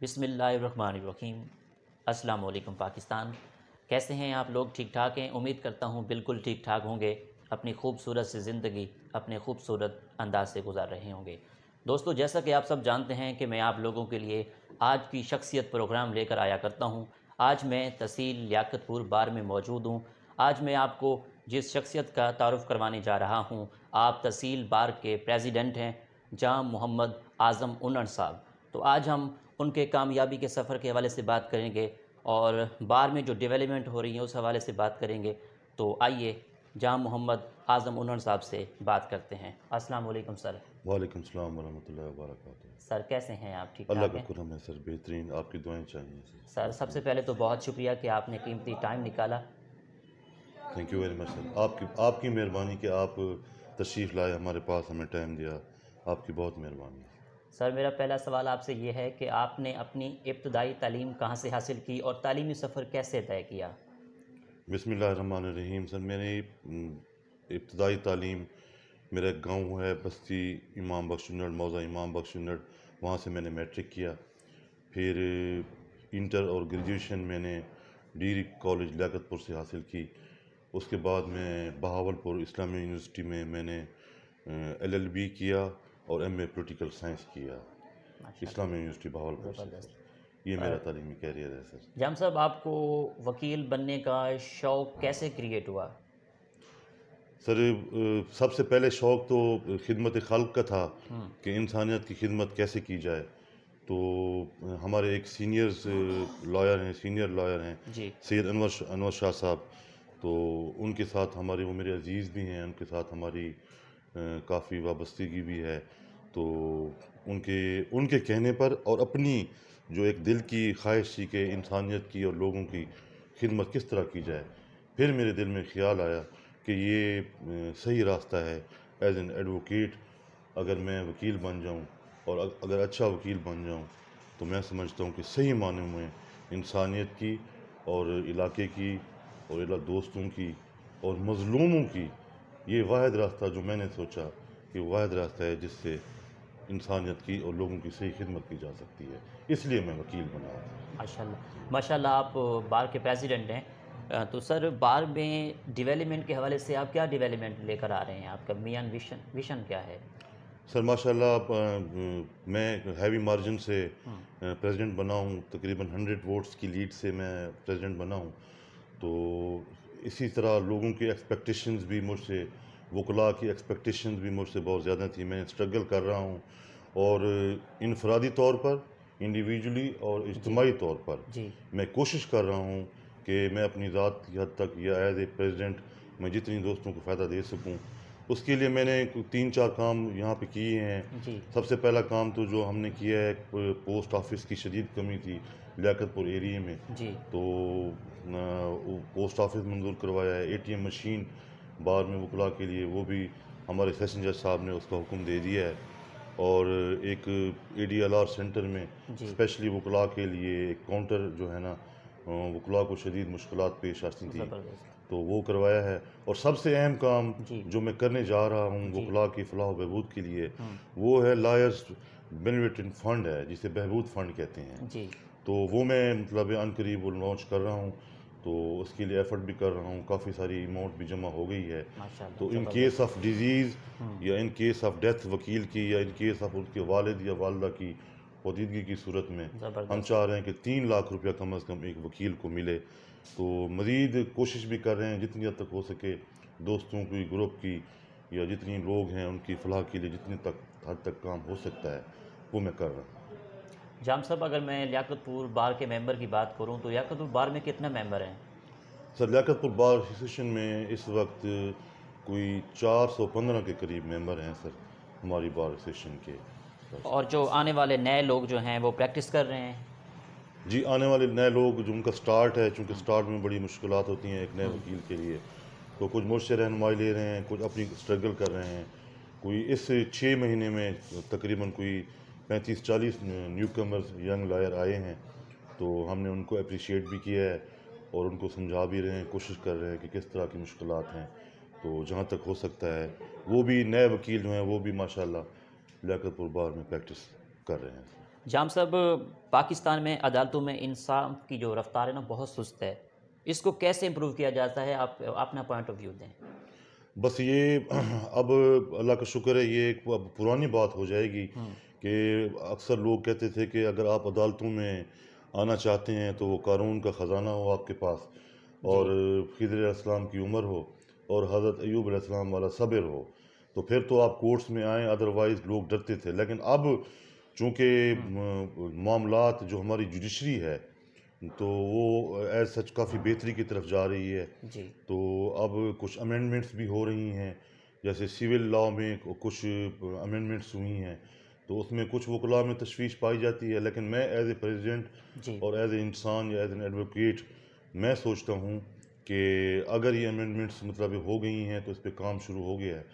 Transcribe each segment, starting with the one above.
बिसमीम अस्सलाम पाकिस्तान कैसे हैं आप लोग ठीक ठाक हैं उम्मीद करता हूँ बिल्कुल ठीक ठाक होंगे अपनी खूबसूरत से ज़िंदगी अपने खूबसूरत अंदाज से गुजार रहे होंगे दोस्तों जैसा कि आप सब जानते हैं कि मैं आप लोगों के लिए आज की शख्सियत प्रोग्राम लेकर आया करता हूँ आज मैं तहसील लियाकतपुर बार में मौजूद हूँ आज मैं आपको जिस शख्सियत का तारफ़ करवाने जा रहा हूँ आप तहसील बार के प्रेजिडेंट हैं जहाँ मोहम्मद आज़म उन्न साहब तो आज हम उनके कामयाबी के सफ़र के हवाले से बात करेंगे और बार में जो डेवलपमेंट हो रही है उस हवाले से बात करेंगे तो आइए जाम मोहम्मद आज़म उन्हर साहब से बात करते हैं अस्सलाम वालेकुम सर वालेकुम सलाम वरहमतुल्लाहि वबरकातुहू सर कैसे हैं आप ठीक अल्लाह का करम है सर बेहतरीन आपकी दुआएं चाहिए सर सर सबसे पहले तो बहुत शुक्रिया कि आपने कीमती टाइम निकाला thank you very much sir आपकी आपकी मेहरबानी कि आप तशरीफ़ लाए हमारे पास हमें टाइम दिया आपकी बहुत मेहरबानी सर मेरा पहला सवाल आपसे ये है कि आपने अपनी इब्तदाई तालीम कहाँ से हासिल की और तालीमी सफ़र कैसे तय किया बसमीम सर मैंने इब्तदाई तालीम मेरा गांव है बस्ती इमाम बख्शनड मौजा इमाम बख्शनड वहाँ से मैंने मैट्रिक किया फिर इंटर और ग्रेजुएशन मैंने डिग्री कॉलेज लियाकतपुर से हासिल की उसके बाद मैं बहावलपुर इस्लामी यूनिवर्सिटी में मैंने एलएलबी किया और एम ए पोलिटिकल साइंस किया अच्छा। इस्लाम यूनिवर्सिटी भावलपुर ये मेरा तलीमी कैरियर है सर जाम साहब आपको वकील बनने का शौक़ कैसे क्रिएट हुआ सर सबसे पहले शौक़ तो खिदमत खल्क का था हम्म। कि इंसानियत की खिदमत कैसे की जाए तो हमारे एक सीनियर लॉयर हैं सीनियर लॉयर हैं सैद अनवर अनवर शाह साहब तो उनके साथ हमारे वो मेरे अजीज़ भी हैं उनके साथ हमारी काफ़ी वाबस्तगी भी है तो उनके उनके कहने पर और अपनी जो एक दिल की ख्वाहिश थी कि इंसानियत की और लोगों की खिदमत किस तरह की जाए फिर मेरे दिल में ख्याल आया कि ये सही रास्ता है एज एन एडवोकेट अगर मैं वकील बन जाऊँ और अगर अच्छा वकील बन जाऊँ तो मैं समझता हूँ कि सही माने में इंसानियत की और इलाके की और दोस्तों की और मज़लूमों की ये वाद रास्ता जो मैंने सोचा कि वाद रास्ता है जिससे इंसानियत की और लोगों की सही खिदमत की जा सकती है इसलिए मैं वकील बना माशा माशा आप बार के प्रेसिडेंट हैं तो सर बार में डेवलपमेंट के हवाले से आप क्या डेवलपमेंट लेकर आ रहे हैं आपका मियान विशन विशन क्या है सर माशाल्लाह मैं हैवी मार्जिन से प्रेसिडेंट हम्म। बना हूँ तकरीबन हंड्रेड वोट्स की लीड से मैं प्रेसिडेंट बना हूँ तो इसी तरह लोगों की एक्सपेक्टेशंस भी मुझसे वकला की एक्सपेक्टेशंस भी मुझसे बहुत ज़्यादा थी मैं स्ट्रगल कर रहा हूँ और इनफरादी तौर पर इंडिविजुअली और इज्तमी तौर पर मैं कोशिश कर रहा हूँ कि मैं अपनी ज़ात की हद तक या एज ए प्रेजिडेंट मैं जितनी दोस्तों को फ़ायदा दे सकूँ उसके लिए मैंने तीन चार काम यहाँ पे किए हैं सबसे पहला काम तो जो हमने किया है पोस्ट ऑफिस की शदीद कमी थी लियापुर एरिए में तो पोस्ट ऑफिस मंजूर करवाया है एटीएम मशीन बार में वकला के लिए वो भी हमारे सेशन जज साहब ने उसका हुक्म दे दिया है और एक एडीएलआर सेंटर में स्पेशली वकला के लिए एक काउंटर जो है ना वकला को शदीद मुश्किल पेश आती थी तो वो करवाया है और सबसे अहम काम जो मैं करने जा रहा हूँ वकला की फलाह बहबूद के लिए हाँ। वो है लायर्स बेनिफिटिंग फंड है जिसे बहबूद फंड कहते हैं तो वो मैं मतलब अन करीब लॉन्च कर रहा हूँ तो उसके लिए एफर्ट भी कर रहा हूँ काफ़ी सारी अमाउंट भी जमा हो गई है तो इन केस ऑफ डिजीज़ या इन केस ऑफ डेथ वकील की या इन केस ऑफ उनके वालद या वालदा की पौदीदगी की सूरत में हम चाह रहे हैं कि तीन लाख रुपया कम अज़ कम एक वकील को मिले तो मज़ीद कोशिश भी कर रहे हैं जितनी हद तक हो सके दोस्तों की ग्रुप की या जितनी लोग हैं उनकी फलाह के लिए जितनी तक हद तक काम हो सकता है वो मैं कर रहा हूँ जाम साहब अगर मैं लियाकतपुर बार के मेंबर की बात करूँ तो लियाकतपुर बार में कितने मेंबर हैं सर लियाकतपुर बार एसोसिएशन में इस वक्त कोई 415 के करीब मेंबर हैं सर हमारी बार एसोसिएशन के और जो आने वाले नए लोग जो हैं वो प्रैक्टिस कर रहे हैं जी आने वाले नए लोग जो उनका स्टार्ट है चूँकि स्टार्ट में बड़ी मुश्किल होती हैं एक नए हम्म। वकील के लिए तो कुछ मुझसे रहनुमाई ले रहे हैं कुछ अपनी स्ट्रगल कर रहे हैं कोई इस छः महीने में तकरीबन कोई पैंतीस चालीस न्यू कमर्स यंग लायर आए हैं तो हमने उनको अप्रिशिएट भी किया है और उनको समझा भी रहे हैं कोशिश कर रहे हैं कि किस तरह की मुश्किल हैं तो जहाँ तक हो सकता है वो भी नए वकील जो हैं वो भी माशाल्लाह लियाकतपुर बार में प्रैक्टिस कर रहे हैं जाम साहब पाकिस्तान में अदालतों में इंसान की जो रफ्तार है ना बहुत सुस्त है इसको कैसे इम्प्रूव किया जाता है आप अपना पॉइंट ऑफ व्यू दें बस ये अब अल्लाह का शुक्र है ये एक पुरानी बात हो जाएगी हम्म। कि अक्सर लोग कहते थे कि अगर आप अदालतों में आना चाहते हैं तो वो कानून का ख़जाना हो आपके पास और खिजर की उम्र हो और हज़रत अयूब वाला सब्र हो तो फिर तो आप कोर्ट्स में आएँ अदरवाइज़ लोग डरते थे लेकिन अब चूँकि हम्म। मामला जो हमारी जुडिशरी है तो वो एज सच काफ़ी बेहतरी की तरफ जा रही है तो अब कुछ अमेंडमेंट्स भी हो रही हैं जैसे सिविल लॉ में कुछ अमेंडमेंट्स हुई हैं तो उसमें कुछ वकला में तशवीश पाई जाती है लेकिन मैं एज ए प्रेजिडेंट और एज ए इंसान या एज एन एडवोकेट मैं सोचता हूँ कि अगर ये अमेंडमेंट्स मतलब हो गई हैं तो इस पर काम शुरू हो गया है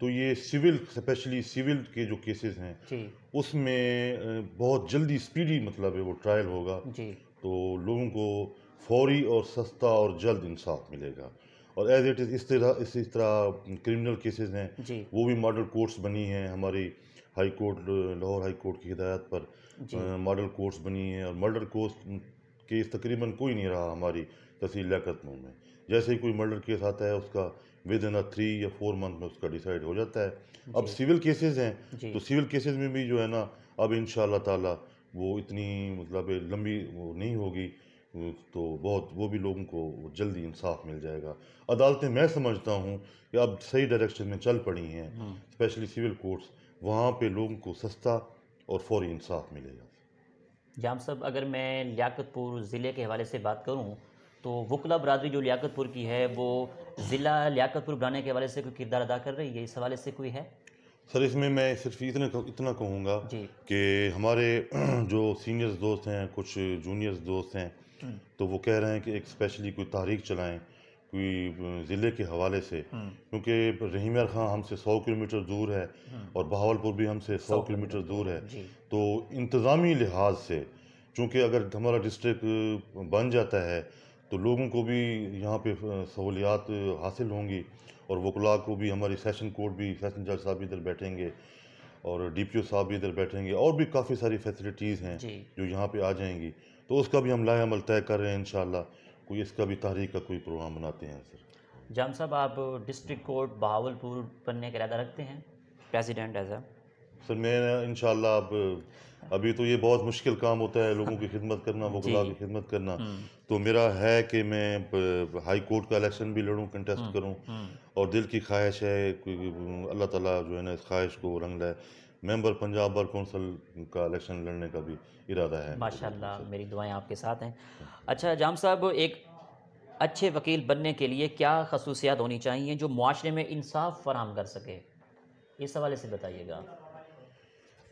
तो ये सिविल स्पेशली सिविल के जो केसेस हैं उसमें बहुत जल्दी स्पीडी मतलब है वो ट्रायल होगा तो लोगों को फौरी और सस्ता और जल्द इंसाफ मिलेगा और एज इट इज़ इस तरह इस तरह क्रिमिनल केसेस हैं वो भी मॉडल कोर्ट्स बनी हैं हमारी high court Lahore high court की हिदायत पर मॉडल कोर्ट्स बनी हैं और मर्डर कोर्स केस तकरीबन कोई नहीं रहा हमारी तहसील लियाकत में जैसे ही कोई मर्डर केस आता है उसका विद इन अ थ्री या फोर मंथ में उसका डिसाइड हो जाता है अब सिविल केसेस हैं तो सिविल केसेस में भी जो है ना अब इन ताला वो इतनी मतलब लंबी वो नहीं होगी तो बहुत वो भी लोगों को जल्दी इंसाफ मिल जाएगा अदालतें मैं समझता हूँ कि अब सही डायरेक्शन में चल पड़ी हैं स्पेशली सिविल कोर्ट्स वहाँ पे लोगों को सस्ता और फौरी इंसाफ मिलेगा जाम साहब अगर मैं लियाकतपुर ज़िले के हवाले से बात करूँ तो वकला बरदरी जो लियाकतपुर की है वो ज़िला लियाकतपुर बनाने के हवाले से कोई किरदार अदा कर रही है इस हवाले से कोई है सर इसमें मैं सिर्फ इतने इतना कहूँगा कि हमारे जो सीनियर्स दोस्त हैं कुछ जूनियर्स दोस्त हैं हम्म। तो वो कह रहे हैं कि एक स्पेशली कोई तारीख चलाएं कोई ज़िले के हवाले से हम्म। क्योंकि रहीमर खां हमसे 100 किलोमीटर दूर है हम्म। और बहावलपुर भी हमसे 100 किलोमीटर दूर है तो इंतज़ामी लिहाज से चूँकि अगर हमारा डिस्ट्रिक्ट बन जाता है तो लोगों को भी यहाँ पे सहूलियात हासिल होंगी और वकला को भी हमारे सेशन कोर्ट भी सेशन जज साहब इधर बैठेंगे और डी पी ओ साहब भी इधर बैठेंगे और भी काफ़ी सारी फैसिलिटीज़ हैं जो यहाँ पे आ जाएंगी तो उसका भी हम लाल तय कर रहे हैं इन कोई इसका भी तहरीक का कोई प्रोग्राम बनाते हैं सर जाम साहब आप डिस्ट्रिक्ट कोर्ट बहावलपुर बनने का इरादा रखते हैं प्रेसिडेंट एज ए सर मैं इन अब अभी तो ये बहुत मुश्किल काम होता है लोगों की खिदमत करना वकला की खिदमत करना हम्म। तो मेरा है कि मैं हाई कोर्ट का इलेक्शन भी लड़ूं कंटेस्ट हम्म, करूं हम्म। और दिल की ख्वाहिश है अल्लाह ताला जो है ना इस ख्वाहिश को रंग लाए मेंबर पंजाब बार कौंसल का इलेक्शन लड़ने का भी इरादा है माशाल्लाह मेरी दुआएं आपके साथ हैं अच्छा जाम साहब एक अच्छे वकील बनने के लिए क्या खसूसियात होनी चाहिए जो माशरे में इंसाफ फराम कर सके इस हवाले से बताइएगा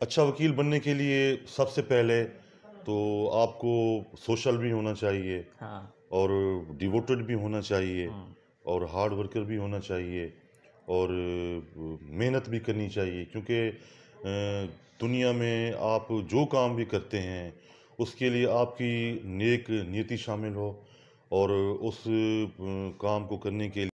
अच्छा वकील बनने के लिए सबसे पहले तो आपको सोशल भी होना चाहिए हाँ। और डिवोटेड भी होना चाहिए हाँ। और हार्ड वर्कर भी होना चाहिए और मेहनत भी करनी चाहिए क्योंकि दुनिया में आप जो काम भी करते हैं उसके लिए आपकी नेक नीति शामिल हो और उस काम को करने के लिए